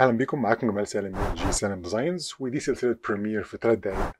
اهلا بيكم معاكم جمال سالم من جي سالم ديزاينز ودي سلسله بريمير في 3 دقائق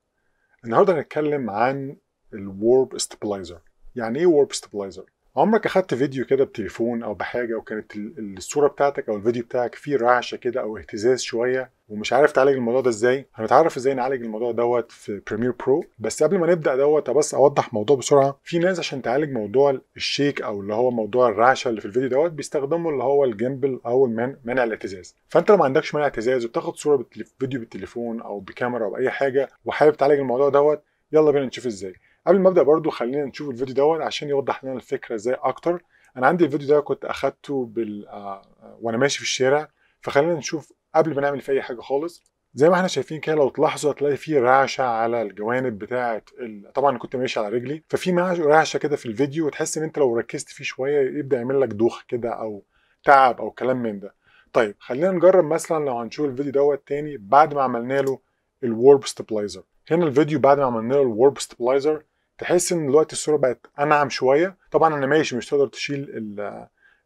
النهارده هنتكلم عن الورب ستابلايزر يعني ايه ورب ستابلايزر عمرك اخدت فيديو كده بتليفون او بحاجه وكانت الصوره بتاعتك او الفيديو بتاعك فيه رعشه كده او اهتزاز شويه ومش عارف تعالج الموضوع ده ازاي هنتعرف ازاي نعالج الموضوع دوت في بريمير برو بس قبل ما نبدا دوت بس اوضح موضوع بسرعه في ناس عشان تعالج موضوع الشيك او اللي هو موضوع الرعشه اللي في الفيديو دوت بيستخدموا اللي هو الجيمبل او المن... منع الاهتزاز فانت لو ما عندكش منع اهتزاز وبتاخد صوره بتليف... فيديو بالتليفون او بكاميرا او باي حاجه وحابب تعالج الموضوع دوت يلا بينا نشوف ازاي قبل ما ابدا برضو خلينا نشوف الفيديو دوت عشان يوضح لنا الفكره ازاي اكتر انا عندي الفيديو ده كنت اخدته بال آه، وانا ماشي في الشارع فخلينا نشوف قبل ما نعمل في اي حاجه خالص زي ما احنا شايفين كده لو تلاحظوا هتلاقي في رعشه على الجوانب بتاعه ال... طبعا كنت ماشي على رجلي ففي رعشه كده في الفيديو وتحس ان انت لو ركزت فيه شويه يبدا يعمل لك دوخ كده او تعب او كلام من ده طيب خلينا نجرب مثلا لو هنشوف الفيديو دوت تاني بعد ما عملنا له الورب ستابلايزر هنا الفيديو بعد ما عملنا له الورب ستابلايزر تحس ان دلوقتي الصوره بقت انعم شويه طبعا انا ماشي مش تقدر تشيل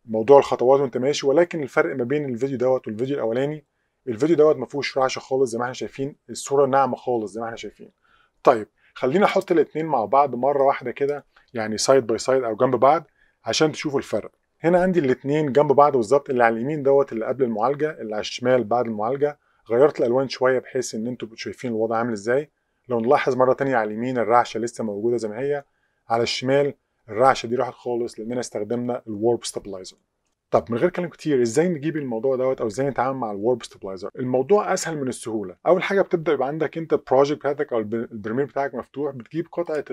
موضوع الخطوات وانت ماشي ولكن الفرق ما بين الفيديو دوت والفيديو الاولاني الفيديو دوت ما فيهوش رعشه خالص زي ما احنا شايفين الصوره ناعمه خالص زي ما احنا شايفين طيب خلينا احط الاثنين مع بعض مره واحده كده يعني سايد باي سايد او جنب بعض عشان تشوفوا الفرق هنا عندي الاثنين جنب بعض بالظبط اللي على اليمين دوت اللي قبل المعالجه اللي على الشمال بعد المعالجه غيرت الالوان شويه بحيث ان انتوا شايفين الوضع عامل ازاي لو نلاحظ مرة تانية على اليمين الرعشة لسه موجودة زي ما هي على الشمال الرعشة دي راحت خالص لأننا استخدمنا الورب ستابلايزر طب من غير كلام كتير ازاي نجيب الموضوع دوت او ازاي نتعامل مع الورب ستابلايزر الموضوع اسهل من السهوله اول حاجه بتبدا يبقى عندك انت البروجكت بتاعتك او البرميل بتاعك مفتوح بتجيب قطعه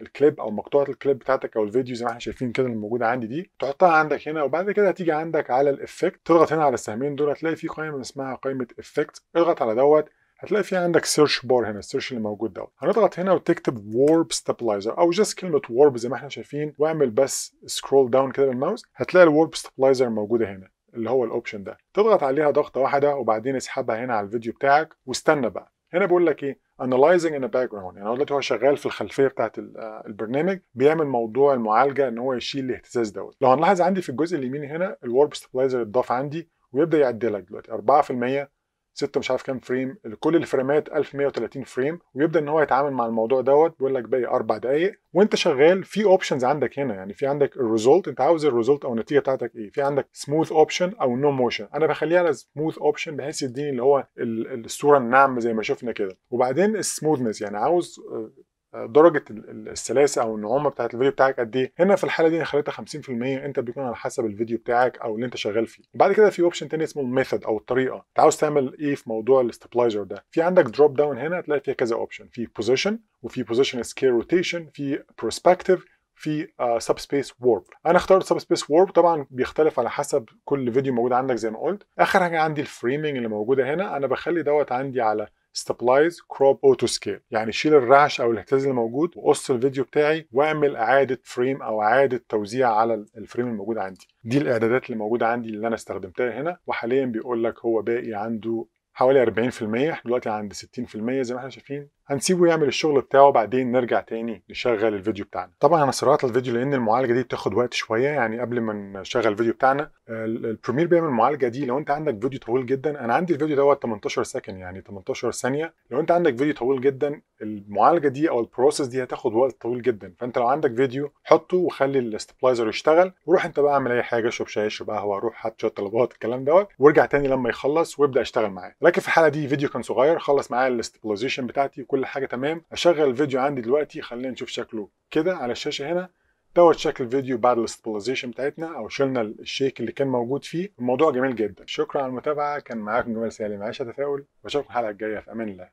الكليب او مقطوعه الكليب بتاعتك او الفيديو زي ما احنا شايفين كده اللي موجوده عندي دي تحطها عندك هنا وبعد كده هتيجي عندك على الافكت تضغط هنا على السهمين دول هتلاقي في قائمه اسمها قائمه افكت اضغط على دوت هتلاقي في عندك سيرش بار هنا السيرش اللي موجود دوت هنضغط هنا وتكتب وارب ستابلايزر او جاست كلمه وارب زي ما احنا شايفين واعمل بس سكرول داون كده بالماوس هتلاقي الوارب ستابلايزر موجوده هنا اللي هو الاوبشن ده تضغط عليها ضغطه واحده وبعدين اسحبها هنا على الفيديو بتاعك واستنى بقى هنا بيقول لك ايه analyzing in the background يعني دلوقتي هو شغال في الخلفيه بتاعت آه، البرنامج بيعمل موضوع المعالجه ان هو يشيل الاهتزاز دوت لو هنلاحظ عندي في الجزء اليمين هنا الورب ستابلايزر اتضاف عندي ويبدا يعدلك دلوقتي 4% ست مش عارف كام فريم كل الفريمات 1130 فريم ويبدا ان هو يتعامل مع الموضوع دوت بيقول لك باقي اربع دقائق وانت شغال في اوبشنز عندك هنا يعني في عندك الريزولت انت عاوز الريزولت او النتيجه بتاعتك ايه في عندك سموث اوبشن او نو موشن انا بخليها على سموث اوبشن بحيث يديني اللي هو الصوره الناعمه زي ما شفنا كده وبعدين السموثنس يعني عاوز درجه السلاسه او النعومه بتاعه الفيديو بتاعك قد ايه هنا في الحاله دي أنا خليتها 50% انت بيكون على حسب الفيديو بتاعك او اللي انت شغال فيه بعد كده في اوبشن تاني اسمه الميثود او الطريقه انت عاوز تعمل ايه في موضوع الاستبلايزر ده في عندك دروب داون هنا هتلاقي فيها كذا اوبشن في بوزيشن وفي بوزيشن سكير روتيشن في بروسبكتيف في سب سبيس وورب انا اخترت سب سبيس وورب طبعا بيختلف على حسب كل فيديو موجود عندك زي ما قلت اخر حاجه عندي الفريمنج اللي موجوده هنا انا بخلي دوت عندي على ستابلايز كروب اوتو سكيل يعني شيل الرعش او الاهتزاز اللي موجود وقص الفيديو بتاعي واعمل اعاده فريم او اعاده توزيع على الفريم الموجود عندي دي الاعدادات اللي موجوده عندي اللي انا استخدمتها هنا وحاليا بيقول لك هو باقي عنده حوالي 40% دلوقتي عند 60% زي ما احنا شايفين هنسيبه يعمل الشغل بتاعه بعدين نرجع تاني نشغل الفيديو بتاعنا طبعا انا سرعت الفيديو لان المعالجه دي بتاخد وقت شويه يعني قبل ما نشغل الفيديو بتاعنا البريمير بيعمل المعالجه دي لو انت عندك فيديو طويل جدا انا عندي الفيديو دوت 18 سكند يعني 18 ثانيه لو انت عندك فيديو طويل جدا المعالجه دي او البروسيس دي هتاخد وقت طويل جدا فانت لو عندك فيديو حطه وخلي الاستبلايزر يشتغل وروح انت بقى اعمل اي حاجه اشرب شاي اشرب قهوه روح هات شويه طلبات الكلام دوت وارجع تاني لما يخلص وابدا اشتغل معاه لكن في الحاله دي فيديو كان صغير خلص معايا الاستبلايزيشن بتاعتي كل حاجه تمام اشغل الفيديو عندي دلوقتي خلينا نشوف شكله كده على الشاشه هنا دوت شكل الفيديو بعد الاستبلايزيشن بتاعتنا او شلنا الشيك اللي كان موجود فيه الموضوع جميل جدا شكرا على المتابعه كان معاكم جمال سالم عيشه تفاؤل واشوفكم الحلقه الجايه في امان الله